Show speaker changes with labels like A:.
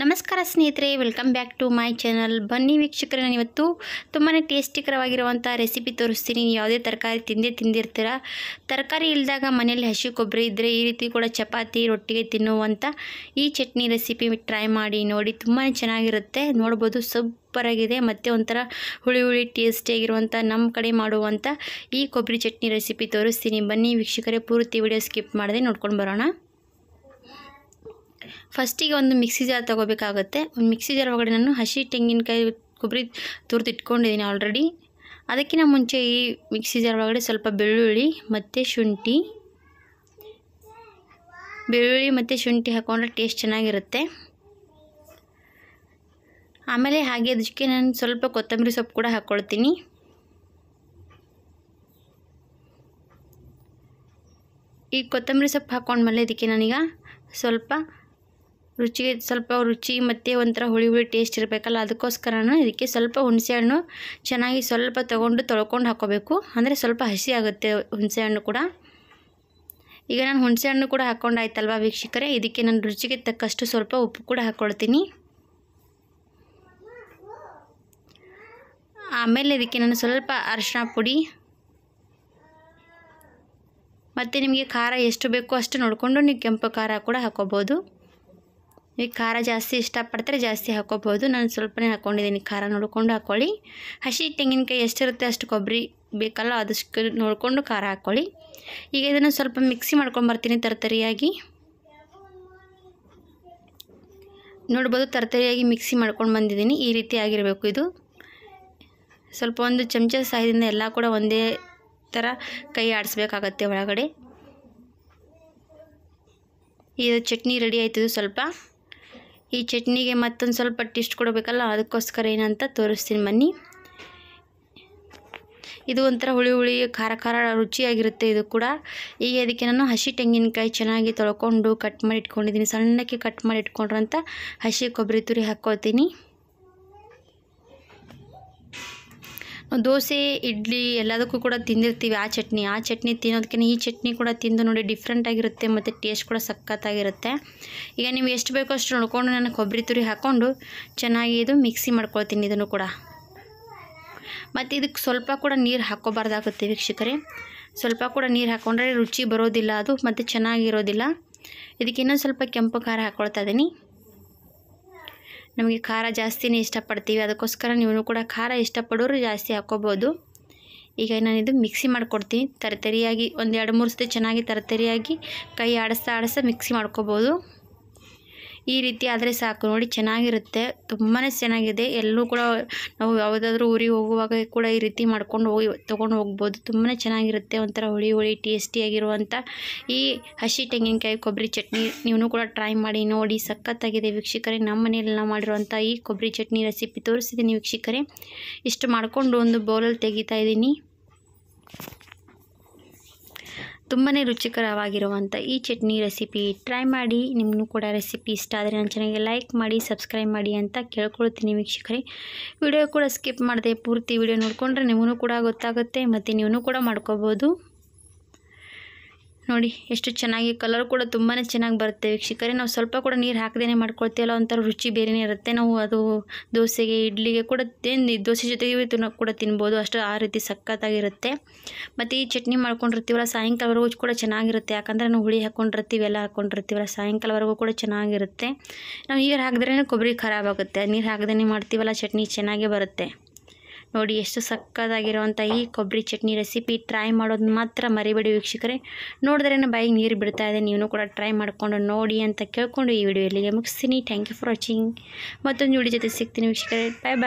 A: ನಮಸ್ಕಾರ ಸ್ನೇಹಿತರೆ welcome back to my channel ಬನ್ನಿ ವೀಕ್ಷಕರೇ ನಾನು ಇವತ್ತು ತುಂಬಾ ಟೇಸ್ಟಿಕರವಾಗಿರುವಂಥ ರೆಸಿಪಿ ತೋರಿಸ್ತೀನಿ ಯಾವುದೇ ತರಕಾರಿ ತಿಂದೇ ತಿಂದಿರ್ತೀರ ತರಕಾರಿ ಇಲ್ದಾಗ ಮನೆಯಲ್ಲಿ ಹಸಿ ಕೊಬ್ಬರಿ ಇದ್ದರೆ ಈ ರೀತಿ ಕೂಡ ಚಪಾತಿ ರೊಟ್ಟಿಗೆ ತಿನ್ನುವಂಥ ಈ ಚಟ್ನಿ ರೆಸಿಪಿ ಟ್ರೈ ಮಾಡಿ ನೋಡಿ ತುಂಬಾ ಚೆನ್ನಾಗಿರುತ್ತೆ ನೋಡ್ಬೋದು ಸಬ್ ಸೂಪರಾಗಿದೆ ಮತ್ತು ಒಂಥರ ಹುಳಿ ಹುಳಿ ಟೇಸ್ಟಿಯಾಗಿರುವಂಥ ನಮ್ಮ ಕಡೆ ಮಾಡುವಂಥ ಈ ಕೊಬ್ಬರಿ ಚಟ್ನಿ ರೆಸಿಪಿ ತೋರಿಸ್ತೀನಿ ಬನ್ನಿ ವೀಕ್ಷಕರೇ ಪೂರ್ತಿ ವಿಡಿಯೋ ಸ್ಕಿಪ್ ಮಾಡದೆ ನೋಡ್ಕೊಂಡು ಬರೋಣ ಫಸ್ಟಿಗೆ ಒಂದು ಮಿಕ್ಸಿ ಜಾರ್ ತೊಗೋಬೇಕಾಗುತ್ತೆ ಒಂದು ಮಿಕ್ಸಿ ಜಾರ್ ಒಳಗಡೆ ನಾನು ಹಸಿ ತೆಂಗಿನಕಾಯಿ ಕೊಬ್ಬರಿ ತುರ್ದು ಇಟ್ಕೊಂಡಿದ್ದೀನಿ ಆಲ್ರೆಡಿ ಅದಕ್ಕಿಂತ ಮುಂಚೆ ಈ ಮಿಕ್ಸಿ ಜಾರ್ ಒಳಗಡೆ ಸ್ವಲ್ಪ ಬೆಳ್ಳುಳ್ಳಿ ಮತ್ತು ಶುಂಠಿ ಬೆಳ್ಳುಳ್ಳಿ ಮತ್ತು ಶುಂಠಿ ಹಾಕೊಂಡ್ರೆ ಟೇಸ್ಟ್ ಚೆನ್ನಾಗಿರುತ್ತೆ ಆಮೇಲೆ ಹಾಗೆ ಅದಕ್ಕೆ ನಾನು ಸ್ವಲ್ಪ ಕೊತ್ತಂಬರಿ ಸೊಪ್ಪು ಕೂಡ ಹಾಕ್ಕೊಳ್ತೀನಿ ಈ ಕೊತ್ತಂಬರಿ ಸೊಪ್ಪು ಹಾಕ್ಕೊಂಡ್ಮೇಲೆ ಇದಕ್ಕೆ ನಾನೀಗ ಸ್ವಲ್ಪ ರುಚಿಗೆ ಸ್ವಲ್ಪ ರುಚಿ ಮತ್ತು ಒಂಥರ ಹುಳಿ ಹುಳಿ ಟೇಸ್ಟ್ ಇರಬೇಕಲ್ಲ ಅದಕ್ಕೋಸ್ಕರನೂ ಇದಕ್ಕೆ ಸ್ವಲ್ಪ ಹುಣಸೆಹಣ್ಣು ಚೆನ್ನಾಗಿ ಸ್ವಲ್ಪ ತೊಗೊಂಡು ತೊಳ್ಕೊಂಡು ಹಾಕೋಬೇಕು ಅಂದರೆ ಸ್ವಲ್ಪ ಹಸಿ ಆಗುತ್ತೆ ಹುಣಸೆಹಣ್ಣು ಕೂಡ ಈಗ ನಾನು ಹುಣಸೆಹಣ್ಣು ಕೂಡ ಹಾಕ್ಕೊಂಡಾಯ್ತಲ್ವಾ ವೀಕ್ಷಕರೇ ಇದಕ್ಕೆ ನಾನು ರುಚಿಗೆ ತಕ್ಕಷ್ಟು ಸ್ವಲ್ಪ ಉಪ್ಪು ಕೂಡ ಹಾಕ್ಕೊಳ್ತೀನಿ ಆಮೇಲೆ ಇದಕ್ಕೆ ನಾನು ಸ್ವಲ್ಪ ಅರಶಿನ ಪುಡಿ ಮತ್ತು ನಿಮಗೆ ಖಾರ ಎಷ್ಟು ಬೇಕೋ ಅಷ್ಟು ನೋಡಿಕೊಂಡು ನೀವು ಕೆಂಪು ಖಾರ ಕೂಡ ಹಾಕೋಬೋದು ನೀವು ಖಾರ ಜಾಸ್ತಿ ಇಷ್ಟಪಡ್ತಾರೆ ಜಾಸ್ತಿ ಹಾಕೋಬೋದು ನಾನು ಸ್ವಲ್ಪನೇ ಹಾಕ್ಕೊಂಡಿದ್ದೀನಿ ಖಾರ ನೋಡಿಕೊಂಡು ಹಾಕ್ಕೊಳ್ಳಿ ಹಸಿ ತೆಂಗಿನಕಾಯಿ ಎಷ್ಟಿರುತ್ತೆ ಅಷ್ಟು ಕೊಬ್ಬರಿ ಬೇಕಲ್ಲ ಅದಷ್ಟು ನೋಡಿಕೊಂಡು ಖಾರ ಹಾಕ್ಕೊಳ್ಳಿ ಈಗ ಇದನ್ನು ಸ್ವಲ್ಪ ಮಿಕ್ಸಿ ಮಾಡ್ಕೊಂಡು ಬರ್ತೀನಿ ತರತರಿಯಾಗಿ ನೋಡ್ಬೋದು ತರತರಿಯಾಗಿ ಮಿಕ್ಸಿ ಮಾಡ್ಕೊಂಡು ಬಂದಿದ್ದೀನಿ ಈ ರೀತಿ ಆಗಿರಬೇಕು ಇದು ಸ್ವಲ್ಪ ಒಂದು ಚಮಚ ಸಹಾಯದಿಂದ ಎಲ್ಲ ಕೂಡ ಒಂದೇ ಥರ ಕೈ ಆಡಿಸ್ಬೇಕಾಗತ್ತೆ ಒಳಗಡೆ ಇದು ಚಟ್ನಿ ರೆಡಿ ಆಯ್ತಿದ್ದು ಸ್ವಲ್ಪ ಈ ಚಟ್ನಿಗೆ ಮತ್ತೊಂದು ಸ್ವಲ್ಪ ಟೇಸ್ಟ್ ಕೊಡಬೇಕಲ್ಲ ಅದಕ್ಕೋಸ್ಕರ ಏನಂತ ತೋರಿಸ್ತೀನಿ ಬನ್ನಿ ಇದು ಒಂಥರ ಹುಳಿ ಹುಳಿ ಖಾರ ಖಾರ ರುಚಿಯಾಗಿರುತ್ತೆ ಇದು ಕೂಡ ಈಗ ಅದಕ್ಕೆ ನಾನು ಹಸಿ ತೆಂಗಿನಕಾಯಿ ಚೆನ್ನಾಗಿ ತೊಳ್ಕೊಂಡು ಕಟ್ ಮಾಡಿ ಇಟ್ಕೊಂಡಿದ್ದೀನಿ ಸಣ್ಣಕ್ಕೆ ಕಟ್ ಮಾಡಿ ಇಟ್ಕೊಂಡ್ರಂತ ಹಸಿ ಕೊಬ್ಬರಿ ತುರಿ ಹಾಕ್ಕೋತೀನಿ ದೋಸೆ ಇಡ್ಲಿ ಎಲ್ಲದಕ್ಕೂ ಕೂಡ ತಿಂದಿರ್ತೀವಿ ಆ ಚಟ್ನಿ ಆ ಚಟ್ನಿ ತಿನ್ನೋದಕ್ಕಿಂತ ಈ ಚಟ್ನಿ ಕೂಡ ತಿಂದು ನೋಡಿ ಡಿಫ್ರೆಂಟಾಗಿರುತ್ತೆ ಆಗಿರುತ್ತೆ ಮತ್ತು ಟೇಸ್ಟ್ ಕೂಡ ಸಖತ್ತಾಗಿರುತ್ತೆ ಈಗ ನೀವು ಎಷ್ಟು ಬೇಕೋ ಅಷ್ಟು ನೋಡ್ಕೊಂಡು ನಾನು ಕೊಬ್ಬರಿ ತುರಿ ಹಾಕ್ಕೊಂಡು ಚೆನ್ನಾಗಿ ಇದು ಮಿಕ್ಸಿ ಮಾಡ್ಕೊಳ್ತೀನಿ ಇದನ್ನು ಕೂಡ ಮತ್ತು ಇದಕ್ಕೆ ಸ್ವಲ್ಪ ಕೂಡ ನೀರು ಹಾಕೋಬಾರ್ದಾಗುತ್ತೆ ವೀಕ್ಷಕರೇ ಸ್ವಲ್ಪ ಕೂಡ ನೀರು ಹಾಕ್ಕೊಂಡ್ರೆ ರುಚಿ ಬರೋದಿಲ್ಲ ಅದು ಮತ್ತು ಚೆನ್ನಾಗಿರೋದಿಲ್ಲ ಇದಕ್ಕೆ ಇನ್ನೊಂದು ಸ್ವಲ್ಪ ಕೆಂಪು ಖಾರ ಹಾಕ್ಕೊಳ್ತಾ ಇದ್ದೀನಿ ನಮಗೆ ಖಾರ ಜಾಸ್ತಿನೇ ಇಷ್ಟಪಡ್ತೀವಿ ಅದಕ್ಕೋಸ್ಕರ ನೀವು ಕೂಡ ಖಾರ ಇಷ್ಟಪಡೋರು ಜಾಸ್ತಿ ಹಾಕ್ಕೋಬೋದು ಈಗ ನಾನಿದು ಮಿಕ್ಸಿ ಮಾಡ್ಕೊಡ್ತೀನಿ ತರತರಿಯಾಗಿ ಒಂದು ಎರಡು ಮೂರು ಸತಿ ಚೆನ್ನಾಗಿ ತರತರಿಯಾಗಿ ಕೈ ಆಡಿಸ್ತಾ ಆಡಿಸ್ತಾ ಮಿಕ್ಸಿ ಮಾಡ್ಕೊಬೋದು ಈ ರೀತಿ ಆದರೆ ಸಾಕು ನೋಡಿ ಚೆನ್ನಾಗಿರುತ್ತೆ ತುಂಬಾ ಚೆನ್ನಾಗಿದೆ ಎಲ್ಲೂ ಕೂಡ ನಾವು ಯಾವುದಾದ್ರೂ ಊರಿಗೆ ಹೋಗುವಾಗ ಕೂಡ ಈ ರೀತಿ ಮಾಡ್ಕೊಂಡು ಹೋಗಿ ತೊಗೊಂಡು ಹೋಗ್ಬೋದು ತುಂಬಾ ಚೆನ್ನಾಗಿರುತ್ತೆ ಒಂಥರ ಹುಳಿ ಹುಳಿ ಟೇಸ್ಟಿಯಾಗಿರುವಂಥ ಈ ಹಸಿ ತೆಂಗಿನಕಾಯಿ ಕೊಬ್ಬರಿ ಚಟ್ನಿ ನೀವು ಕೂಡ ಟ್ರೈ ಮಾಡಿ ನೋಡಿ ಸಖತ್ತಾಗಿದೆ ವೀಕ್ಷಕರೇ ನಮ್ಮ ಮನೆಯಲ್ಲಿ ನಾವು ಮಾಡಿರುವಂಥ ಈ ಕೊಬ್ಬರಿ ಚಟ್ನಿ ರೆಸಿಪಿ ತೋರಿಸಿದ್ದೀನಿ ವೀಕ್ಷಕರೇ ಇಷ್ಟು ಮಾಡಿಕೊಂಡು ಒಂದು ಬೌಲಲ್ಲಿ ತೆಗಿತಾ ಇದ್ದೀನಿ ತುಂಬಾ ರುಚಿಕರವಾಗಿರುವಂಥ ಈ ಚಟ್ನಿ ರೆಸಿಪಿ ಟ್ರೈ ಮಾಡಿ ನಿಮ್ಮನ್ನು ಕೂಡ ರೆಸಿಪಿ ಇಷ್ಟ ಆದರೆ ನಾನು ಚೆನ್ನಾಗಿ ಲೈಕ್ ಮಾಡಿ ಸಬ್ಸ್ಕ್ರೈಬ್ ಮಾಡಿ ಅಂತ ಕೇಳ್ಕೊಳ್ತೀನಿ ವೀಕ್ಷಕರೇ ವಿಡಿಯೋ ಕೂಡ ಸ್ಕಿಪ್ ಮಾಡಿದೆ ಪೂರ್ತಿ ವಿಡಿಯೋ ನೋಡಿಕೊಂಡ್ರೆ ನಿಮಗೂ ಕೂಡ ಗೊತ್ತಾಗುತ್ತೆ ಮತ್ತು ನೀವು ಕೂಡ ಮಾಡ್ಕೋಬೋದು ನೋಡಿ ಎಷ್ಟು ಚೆನ್ನಾಗಿ ಕಲರ್ ಕೂಡ ತುಂಬಾ ಚೆನ್ನಾಗಿ ಬರುತ್ತೆ ವೀಕ್ಷಕರೇ ನಾವು ಸ್ವಲ್ಪ ಕೂಡ ನೀರು ಹಾಕದೇ ಮಾಡ್ಕೊಳ್ತೀವಲ್ಲ ಒಂಥರ ರುಚಿ ಬೇರೆನೇ ಇರುತ್ತೆ ನಾವು ಅದು ದೋಸೆಗೆ ಇಡ್ಲಿಗೆ ಕೂಡ ತಿಂದು ದೋಸೆ ಜೊತೆಗೆ ಕೂಡ ತಿನ್ಬೋದು ಅಷ್ಟು ಆ ರೀತಿ ಸಖತ್ತಾಗಿರುತ್ತೆ ಮತ್ತು ಈ ಚಟ್ನಿ ಮಾಡ್ಕೊಂಡಿರ್ತೀವಲ್ಲ ಸಾಯಂಕಾಲವರೆಗೂ ಕೂಡ ಚೆನ್ನಾಗಿರುತ್ತೆ ಯಾಕಂದರೆ ನಾವು ಹುಳಿ ಹಾಕ್ಕೊಂಡಿರ್ತೀವಿ ಎಲ್ಲ ಹಾಕ್ಕೊಂಡಿರ್ತೀವಲ್ಲ ಸಾಯಂಕಾಲವರೆಗೂ ಕೂಡ ಚೆನ್ನಾಗಿರುತ್ತೆ ನಾವು ನೀರು ಹಾಕಿದ್ರೇ ಕೊಬ್ಬರಿ ಖರಾಬಾಗುತ್ತೆ ನೀರು ಹಾಕದೇನೆ ಮಾಡ್ತೀವಲ್ಲ ಚಟ್ನಿ ಚೆನ್ನಾಗೇ ಬರುತ್ತೆ ನೋಡಿ ಎಷ್ಟು ಸಕ್ಕದಾಗಿರುವಂಥ ಈ ಕೊಬ್ಬರಿ ಚಟ್ನಿ ರೆಸಿಪಿ ಟ್ರೈ ಮಾಡೋದು ಮಾತ್ರ ಮರಿಬೇಡಿ ವೀಕ್ಷಕರೇ ನೋಡಿದ್ರೆ ಬಾಯಿಗೆ ನೀರು ಬಿಡ್ತಾ ಇದೆ ನೀವು ಕೂಡ ಟ್ರೈ ಮಾಡಿಕೊಂಡು ನೋಡಿ ಅಂತ ಕೇಳಿಕೊಂಡು ಈ ವಿಡಿಯೋ ಇಲ್ಲಿಗೆ ಮುಗಿಸ್ತೀನಿ ಥ್ಯಾಂಕ್ ಯು ಫಾರ್ ವಾಚಿಂಗ್ ಮತ್ತೊಂದು ವಿಡಿಯೋ ಜೊತೆ ಸಿಗ್ತೀನಿ ವೀಕ್ಷಕರೇ ಬಾಯ್ ಬಾಯ್